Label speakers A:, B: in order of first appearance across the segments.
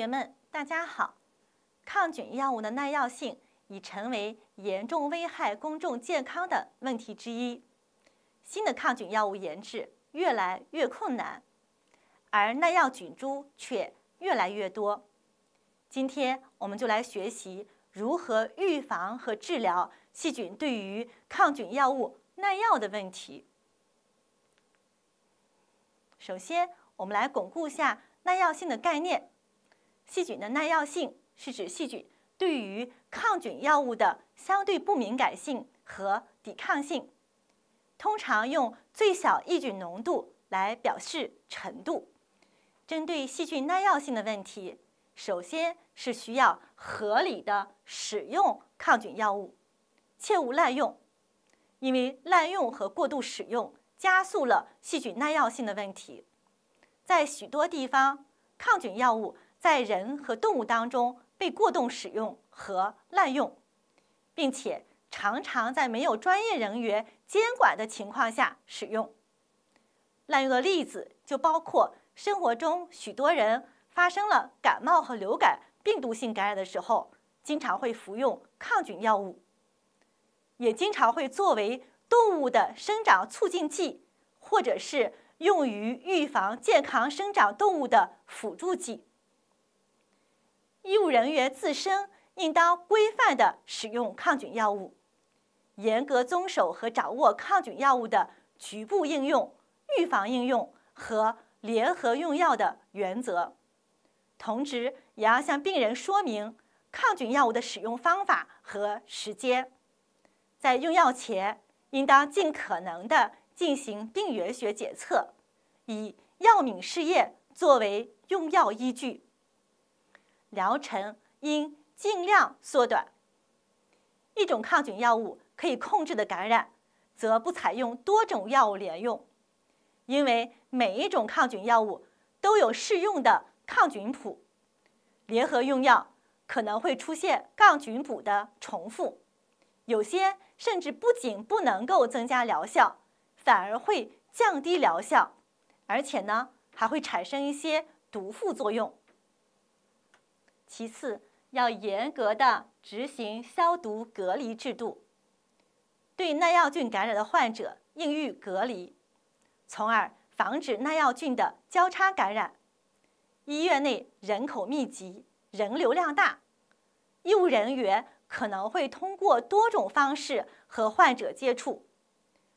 A: 同学们，大家好！抗菌药物的耐药性已成为严重危害公众健康的问题之一。新的抗菌药物研制越来越困难，而耐药菌株却越来越多。今天，我们就来学习如何预防和治疗细菌对于抗菌药物耐药的问题。首先，我们来巩固一下耐药性的概念。细菌的耐药性是指细菌对于抗菌药物的相对不敏感性和抵抗性，通常用最小抑菌浓度来表示程度。针对细菌耐药性的问题，首先是需要合理的使用抗菌药物，切勿滥用，因为滥用和过度使用加速了细菌耐药性的问题。在许多地方，抗菌药物。在人和动物当中被过度使用和滥用，并且常常在没有专业人员监管的情况下使用。滥用的例子就包括生活中许多人发生了感冒和流感病毒性感染的时候，经常会服用抗菌药物，也经常会作为动物的生长促进剂，或者是用于预防健康生长动物的辅助剂。医务人员自身应当规范的使用抗菌药物，严格遵守和掌握抗菌药物的局部应用、预防应用和联合用药的原则，同时也要向病人说明抗菌药物的使用方法和时间。在用药前，应当尽可能的进行病原学检测，以药敏试验作为用药依据。疗程应尽量缩短。一种抗菌药物可以控制的感染，则不采用多种药物联用，因为每一种抗菌药物都有适用的抗菌谱，联合用药可能会出现抗菌谱的重复，有些甚至不仅不能够增加疗效，反而会降低疗效，而且呢还会产生一些毒副作用。其次，要严格的执行消毒隔离制度，对耐药菌感染的患者应予隔离，从而防止耐药菌的交叉感染。医院内人口密集，人流量大，医务人员可能会通过多种方式和患者接触，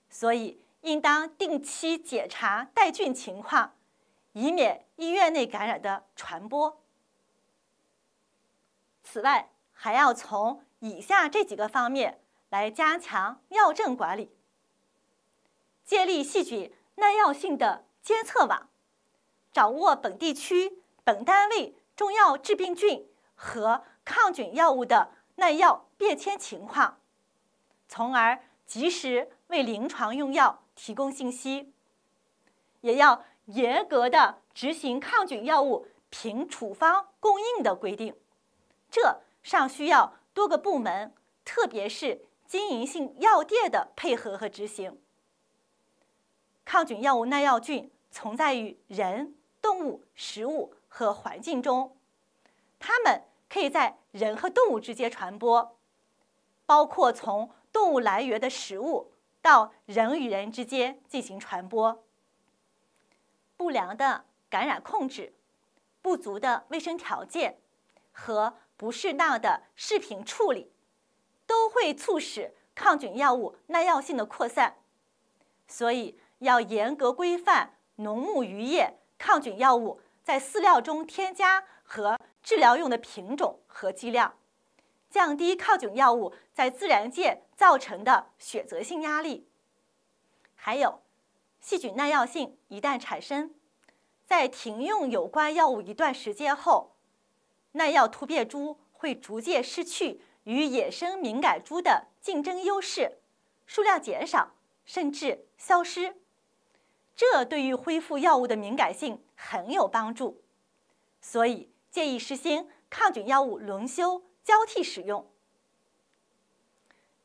A: 所以应当定期检查带菌情况，以免医院内感染的传播。此外，还要从以下这几个方面来加强药证管理，建立细菌耐药性的监测网，掌握本地区、本单位中药致病菌和抗菌药物的耐药变迁情况，从而及时为临床用药提供信息。也要严格的执行抗菌药物凭处方供应的规定。这尚需要多个部门，特别是经营性药店的配合和执行。抗菌药物耐药菌存在于人、动物、食物和环境中，它们可以在人和动物之间传播，包括从动物来源的食物到人与人之间进行传播。不良的感染控制、不足的卫生条件和。不适当的视频处理都会促使抗菌药物耐药性的扩散，所以要严格规范农牧渔业抗菌药物在饲料中添加和治疗用的品种和剂量，降低抗菌药物在自然界造成的选择性压力。还有，细菌耐药性一旦产生，在停用有关药物一段时间后，耐药突变株。会逐渐失去与野生敏感株的竞争优势，数量减少甚至消失。这对于恢复药物的敏感性很有帮助，所以建议实行抗菌药物轮休交替使用。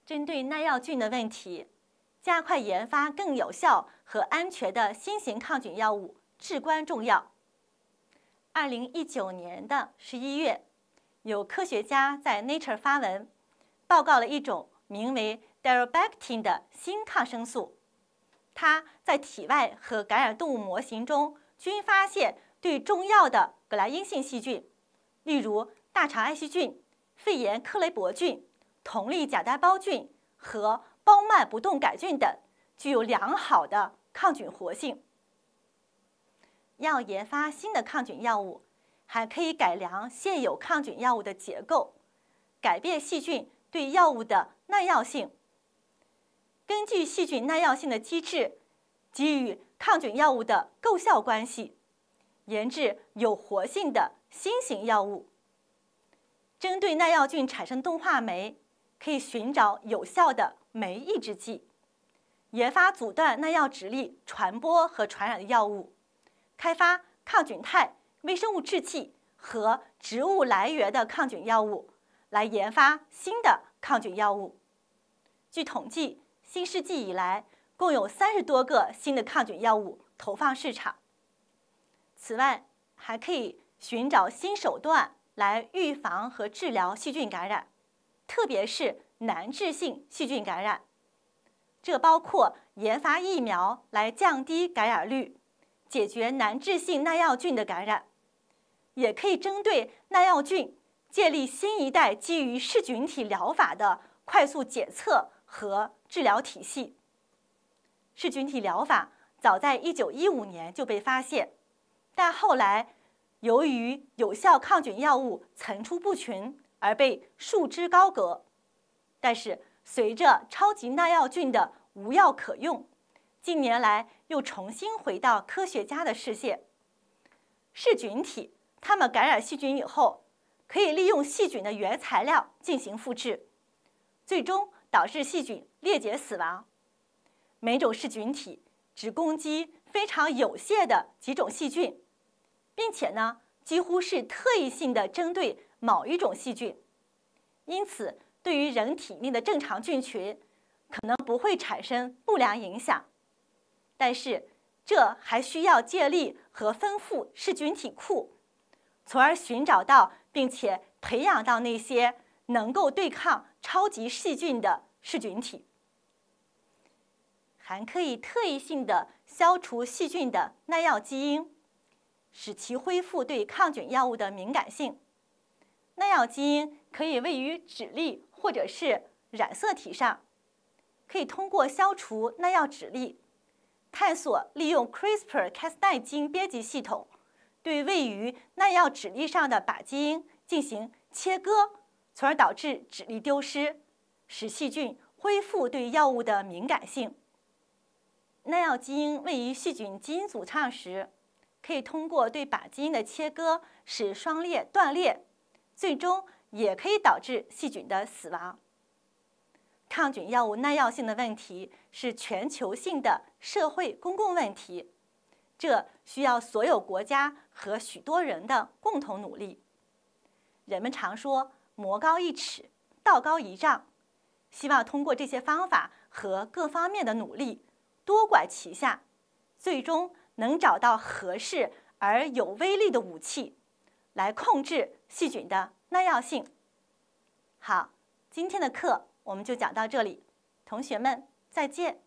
A: 针对耐药菌的问题，加快研发更有效和安全的新型抗菌药物至关重要。二零一九年的十一月。有科学家在《Nature》发文，报告了一种名为 d e r y b a c t i n 的新抗生素。它在体外和感染动物模型中均发现对重要的革兰因性细菌，例如大肠埃希菌、肺炎克雷伯菌、铜绿假单胞菌和包曼不动杆菌等，具有良好的抗菌活性。要研发新的抗菌药物。还可以改良现有抗菌药物的结构，改变细菌对药物的耐药性。根据细菌耐药性的机制，给予抗菌药物的构效关系，研制有活性的新型药物。针对耐药菌产生钝化酶，可以寻找有效的酶抑制剂，研发阻断耐药质粒传播和传染的药物，开发抗菌肽。微生物制剂和植物来源的抗菌药物来研发新的抗菌药物。据统计，新世纪以来共有三十多个新的抗菌药物投放市场。此外，还可以寻找新手段来预防和治疗细菌感染，特别是难治性细菌感染。这包括研发疫苗来降低感染率，解决难治性耐药菌的感染。也可以针对耐药菌建立新一代基于噬菌体疗法的快速检测和治疗体系。噬菌体疗法早在一九一五年就被发现，但后来由于有效抗菌药物层出不穷而被束之高阁。但是，随着超级耐药菌的无药可用，近年来又重新回到科学家的视线。噬菌体。它们感染细菌以后，可以利用细菌的原材料进行复制，最终导致细菌裂解死亡。每种噬菌体只攻击非常有限的几种细菌，并且呢，几乎是特异性的针对某一种细菌。因此，对于人体内的正常菌群，可能不会产生不良影响。但是，这还需要建立和丰富噬菌体库。从而寻找到并且培养到那些能够对抗超级细菌的噬菌体，还可以特异性的消除细菌的耐药基因，使其恢复对抗菌药物的敏感性。耐药基因可以位于脂粒或者是染色体上，可以通过消除耐药脂粒，探索利用 CRISPR-Cas9 基因编辑系统。对位于耐药质粒上的靶基因进行切割，从而导致质粒丢失，使细菌恢复对药物的敏感性。耐药基因位于细菌基因组上时，可以通过对靶基因的切割使双裂断裂，最终也可以导致细菌的死亡。抗菌药物耐药性的问题是全球性的社会公共问题。这需要所有国家和许多人的共同努力。人们常说“魔高一尺，道高一丈”，希望通过这些方法和各方面的努力，多管齐下，最终能找到合适而有威力的武器，来控制细菌的耐药性。好，今天的课我们就讲到这里，同学们再见。